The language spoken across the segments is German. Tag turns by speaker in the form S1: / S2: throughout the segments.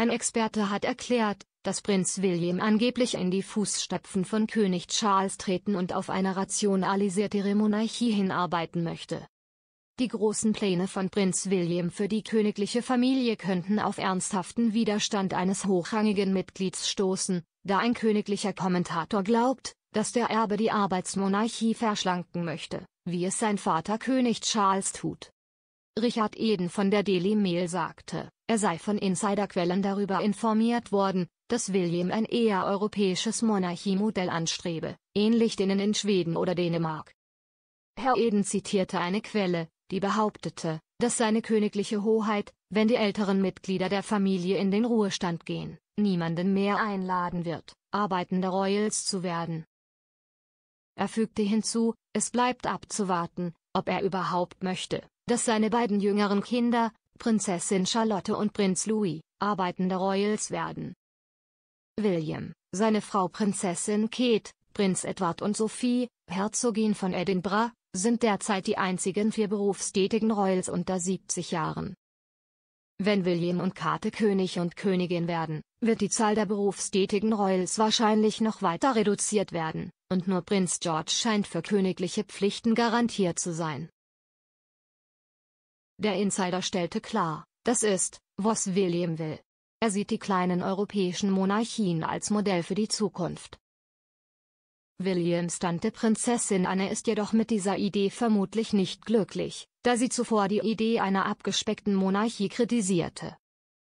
S1: Ein Experte hat erklärt, dass Prinz William angeblich in die Fußstapfen von König Charles treten und auf eine rationalisiertere Monarchie hinarbeiten möchte. Die großen Pläne von Prinz William für die königliche Familie könnten auf ernsthaften Widerstand eines hochrangigen Mitglieds stoßen, da ein königlicher Kommentator glaubt, dass der Erbe die Arbeitsmonarchie verschlanken möchte, wie es sein Vater König Charles tut. Richard Eden von der Daily Mail sagte, er sei von Insiderquellen darüber informiert worden, dass William ein eher europäisches Monarchiemodell anstrebe, ähnlich denen in Schweden oder Dänemark. Herr Eden zitierte eine Quelle, die behauptete, dass seine königliche Hoheit, wenn die älteren Mitglieder der Familie in den Ruhestand gehen, niemanden mehr einladen wird, arbeitende Royals zu werden. Er fügte hinzu, es bleibt abzuwarten, ob er überhaupt möchte, dass seine beiden jüngeren Kinder, Prinzessin Charlotte und Prinz Louis, arbeitende Royals werden. William, seine Frau Prinzessin Kate, Prinz Edward und Sophie, Herzogin von Edinburgh, sind derzeit die einzigen vier berufstätigen Royals unter 70 Jahren. Wenn William und Kate König und Königin werden, wird die Zahl der berufstätigen Royals wahrscheinlich noch weiter reduziert werden, und nur Prinz George scheint für königliche Pflichten garantiert zu sein. Der Insider stellte klar, das ist, was William will. Er sieht die kleinen europäischen Monarchien als Modell für die Zukunft. Williams Tante Prinzessin Anne ist jedoch mit dieser Idee vermutlich nicht glücklich, da sie zuvor die Idee einer abgespeckten Monarchie kritisierte.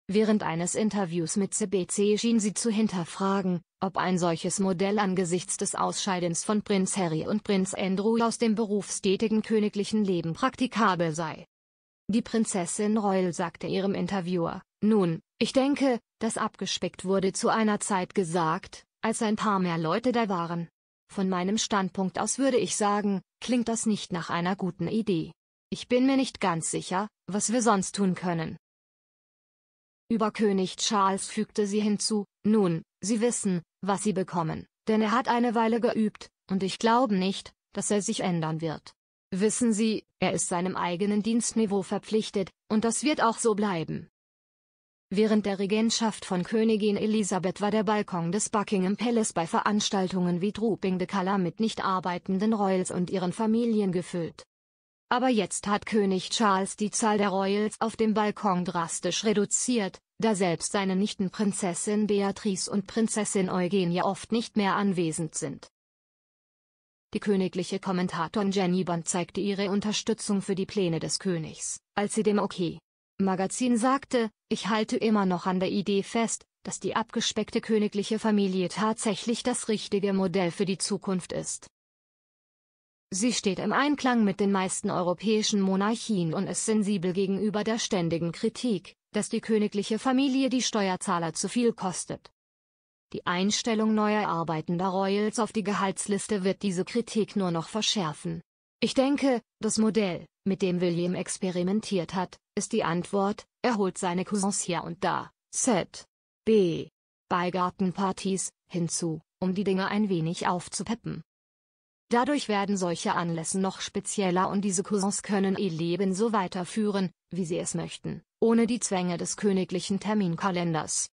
S1: Während eines Interviews mit CBC schien sie zu hinterfragen, ob ein solches Modell angesichts des Ausscheidens von Prinz Harry und Prinz Andrew aus dem berufstätigen königlichen Leben praktikabel sei. Die Prinzessin Royal sagte ihrem Interviewer, nun, ich denke, das abgespeckt wurde zu einer Zeit gesagt, als ein paar mehr Leute da waren. Von meinem Standpunkt aus würde ich sagen, klingt das nicht nach einer guten Idee. Ich bin mir nicht ganz sicher, was wir sonst tun können. Über König Charles fügte sie hinzu, nun, Sie wissen, was Sie bekommen, denn er hat eine Weile geübt, und ich glaube nicht, dass er sich ändern wird. Wissen Sie, er ist seinem eigenen Dienstniveau verpflichtet, und das wird auch so bleiben. Während der Regentschaft von Königin Elisabeth war der Balkon des Buckingham Palace bei Veranstaltungen wie Drooping the Color mit nicht arbeitenden Royals und ihren Familien gefüllt. Aber jetzt hat König Charles die Zahl der Royals auf dem Balkon drastisch reduziert, da selbst seine Nichten Prinzessin Beatrice und Prinzessin Eugenie oft nicht mehr anwesend sind. Die königliche Kommentatorin Jenny Bond zeigte ihre Unterstützung für die Pläne des Königs, als sie dem OK! Magazin sagte, ich halte immer noch an der Idee fest, dass die abgespeckte königliche Familie tatsächlich das richtige Modell für die Zukunft ist. Sie steht im Einklang mit den meisten europäischen Monarchien und ist sensibel gegenüber der ständigen Kritik, dass die königliche Familie die Steuerzahler zu viel kostet. Die Einstellung neuer arbeitender Royals auf die Gehaltsliste wird diese Kritik nur noch verschärfen. Ich denke, das Modell, mit dem William experimentiert hat, ist die Antwort, er holt seine Cousins hier und da, Z. B. Bei Gartenpartys, hinzu, um die Dinge ein wenig aufzupeppen. Dadurch werden solche Anlässe noch spezieller und diese Cousins können ihr Leben so weiterführen, wie sie es möchten, ohne die Zwänge des königlichen Terminkalenders.